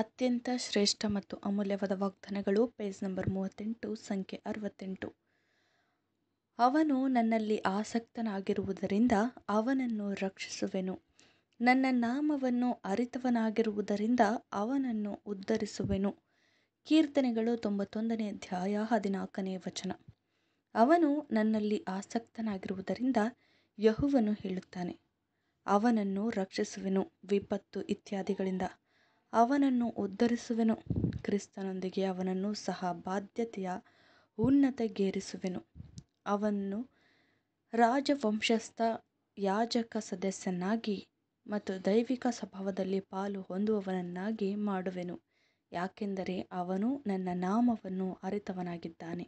ಅತ್ಯಂತ ಶ್ರೇಷ್ಠ ಮತ್ತು ಅಮೂಲ್ಯವಾದ ವಾಗ್ದಾನಗಳು ಪೇಜ್ ನಂಬರ್ ಮೂವತ್ತೆಂಟು ಸಂಖ್ಯೆ ಅರವತ್ತೆಂಟು ಅವನು ನನ್ನಲ್ಲಿ ಆಸಕ್ತನಾಗಿರುವುದರಿಂದ ಅವನನ್ನು ರಕ್ಷಿಸುವೆನು ನನ್ನ ನಾಮವನ್ನು ಅರಿತವನಾಗಿರುವುದರಿಂದ ಅವನನ್ನು ಉದ್ಧರಿಸುವೆನು ಕೀರ್ತನೆಗಳು ತೊಂಬತ್ತೊಂದನೇ ಅಧ್ಯಾಯ ಹದಿನಾಲ್ಕನೇ ವಚನ ಅವನು ನನ್ನಲ್ಲಿ ಆಸಕ್ತನಾಗಿರುವುದರಿಂದ ಯಹುವನು ಹೇಳುತ್ತಾನೆ ಅವನನ್ನು ರಕ್ಷಿಸುವೆನು ವಿಪತ್ತು ಇತ್ಯಾದಿಗಳಿಂದ ಅವನನ್ನು ಉದ್ಧರಿಸುವೆನು ಕ್ರಿಸ್ತನೊಂದಿಗೆ ಅವನನ್ನು ಸಹ ಬಾಧ್ಯತೆಯ ಉನ್ನತೆಗೇರಿಸುವೆನು ಅವನು ರಾಜವಂಶಸ್ಥ ಯಾಜಕ ಸದಸ್ಯನಾಗಿ ಮತ್ತು ದೈವಿಕ ಸ್ವಭಾವದಲ್ಲಿ ಪಾಲು ಹೊಂದುವವನನ್ನಾಗಿ ಮಾಡುವೆನು ಯಾಕೆಂದರೆ ಅವನು ನನ್ನ ನಾಮವನ್ನು ಅರಿತವನಾಗಿದ್ದಾನೆ